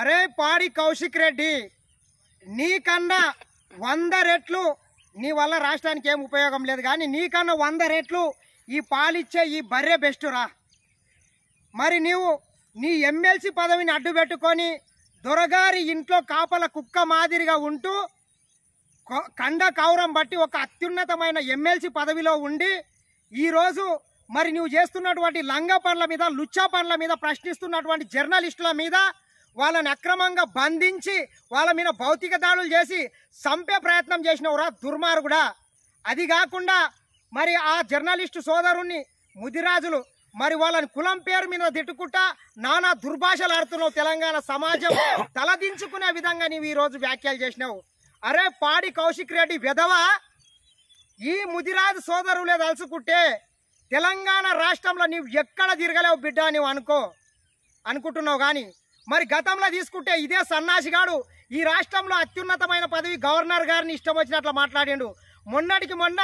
అరే పాడి కౌశిక్ రెడ్డి నీకన్నా వంద రెట్లు నీ వల్ల రాష్ట్రానికి ఏం ఉపయోగం లేదు కానీ నీకన్నా వంద రెట్లు ఈ పాలిచ్చే ఈ బర్రె బెస్టురా మరి నీవు నీ ఎమ్మెల్సీ పదవిని అడ్డు పెట్టుకొని దొరగారి ఇంట్లో కాపల కుక్క మాదిరిగా ఉంటూ కండ కౌరం బట్టి ఒక అత్యున్నతమైన ఎమ్మెల్సీ పదవిలో ఉండి ఈరోజు మరి నువ్వు చేస్తున్నటువంటి లంగా పనుల మీద లుచ్చా పనుల మీద ప్రశ్నిస్తున్నటువంటి జర్నలిస్టుల మీద వాళ్ళని అక్రమంగా బంధించి వాళ్ళ మీద భౌతిక దాడులు చేసి చంపే ప్రయత్నం చేసినవరా దుర్మార్గుడా అది కాకుండా మరి ఆ జర్నలిస్టు సోదరుణ్ణి ముదిరాజులు మరి వాళ్ళని కులం పేరు మీద తిట్టుకుంటా నానా దుర్భాషలు ఆడుతున్నావు తెలంగాణ సమాజం తలదించుకునే విధంగా నీవు ఈరోజు వ్యాఖ్యలు చేసినావు అరే పాడి కౌశిక్ రెడ్డి విధవా ఈ ముదిరాజు సోదరులే తలుసుకుంటే తెలంగాణ రాష్ట్రంలో నీవు ఎక్కడ తిరగలేవు బిడ్డ నీవు అనుకో అనుకుంటున్నావు కానీ మరి గతంలో తీసుకుంటే ఇదే సన్నాసిగాడు ఈ రాష్ట్రంలో అత్యున్నతమైన పదవి గవర్నర్ గారిని ఇష్టం వచ్చినట్లు మాట్లాడిండు మొన్నటికి మొన్న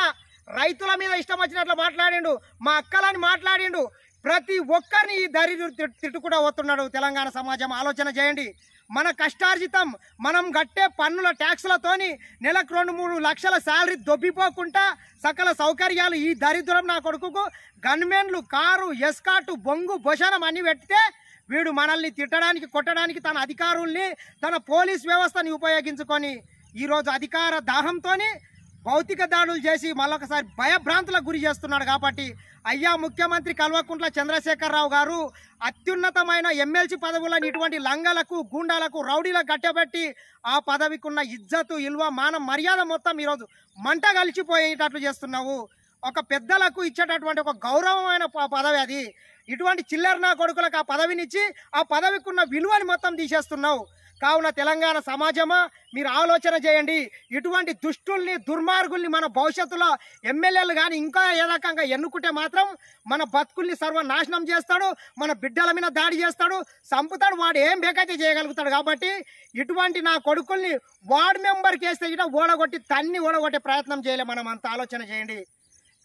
రైతుల మీద ఇష్టం వచ్చినట్లు మాట్లాడిండు మా అక్కలని మాట్లాడిండు ప్రతి ఒక్కరిని ఈ దరి తిట్టుకుంటూ పోతున్నాడు తెలంగాణ సమాజం ఆలోచన చేయండి మన కష్టార్జితం మనం కట్టే పన్నుల ట్యాక్సులతోని నెలకు రెండు మూడు లక్షల శాలరీ దొబ్బిపోకుండా సకల సౌకర్యాలు ఈ దరిద్రం నా కొడుకుకు గన్మెన్లు కారు ఎస్కాటు బొంగు భోషణం అన్ని పెడితే వీడు మనల్ని తిట్టడానికి కొట్టడానికి తన అధికారుల్ని తన పోలీస్ వ్యవస్థని ఉపయోగించుకొని ఈరోజు అధికార దాహంతో భౌతిక దాడులు చేసి మళ్ళొకసారి భయభ్రాంతులకు గురి చేస్తున్నాడు కాబట్టి అయ్యా ముఖ్యమంత్రి కల్వకుంట్ల చంద్రశేఖరరావు గారు అత్యున్నతమైన ఎమ్మెల్సీ పదవులను ఇటువంటి లంగలకు గూండాలకు రౌడీలకు గట్టబెట్టి ఆ పదవికున్న ఇజ్జతు ఇల్వ మాన మర్యాద మొత్తం ఈరోజు మంట కలిసిపోయేటట్లు చేస్తున్నావు ఒక పెద్దలకు ఇచ్చేటటువంటి ఒక గౌరవమైన పదవి అది ఇటువంటి చిల్లర నా కొడుకులకు ఆ పదవినిచ్చి ఆ పదవికి ఉన్న విలువని మొత్తం తీసేస్తున్నావు కావున తెలంగాణ సమాజమా మీరు ఆలోచన చేయండి ఇటువంటి దుష్టుల్ని దుర్మార్గుల్ని మన భవిష్యత్తులో ఎమ్మెల్యేలు కానీ ఇంకా ఏ రకంగా ఎన్నుకుంటే మాత్రం మన బతుకుల్ని సర్వనాశనం చేస్తాడు మన బిడ్డల మీద దాడి చేస్తాడు చంపుతాడు వాడు ఏం బేకైతే చేయగలుగుతాడు కాబట్టి ఇటువంటి నా కొడుకుల్ని వార్డు మెంబర్కి వేస్తే ఇట ఓడగొట్టి తన్ని ఓడగొట్టే ప్రయత్నం చేయలే మనం అంత ఆలోచన చేయండి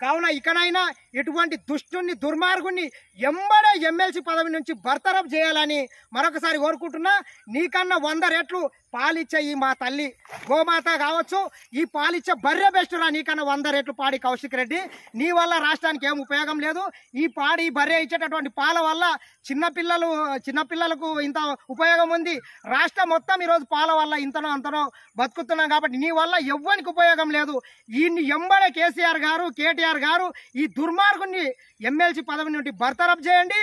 కావున ఇకనైనా ఇటువంటి దుష్టుని దుర్మార్గుని ఎంబడే ఎమ్మెల్సీ పదవి నుంచి బర్తరఫ్ చేయాలని మరొకసారి కోరుకుంటున్నా నీకన్నా వంద రెట్లు పాలిచ్చే ఈ మా తల్లి గోమాత కావచ్చు ఈ పాలిచ్చే బర్రె బెస్ట్ రా నీకన్నా వంద రేట్లు పాడి కౌశిక్ రెడ్డి నీ వల్ల రాష్ట్రానికి ఏం ఉపయోగం లేదు ఈ పాడి బర్రె ఇచ్చేటటువంటి పాల వల్ల చిన్నపిల్లలు చిన్నపిల్లలకు ఇంత ఉపయోగం ఉంది రాష్ట్రం మొత్తం ఈరోజు పాల వల్ల ఇంతనో అంతనో బతుకుతున్నాం కాబట్టి నీ వల్ల ఎవ్వరికి ఉపయోగం లేదు ఈ ఎంబడే కేసీఆర్ గారు కేటీఆర్ గారు ఈ దుర్మార్గుని ఎమ్మెల్సీ పదవి నుండి బర్తరఫ్ చేయండి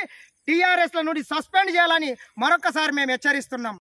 టీఆర్ఎస్ల నుండి సస్పెండ్ చేయాలని మరొకసారి మేము హెచ్చరిస్తున్నాం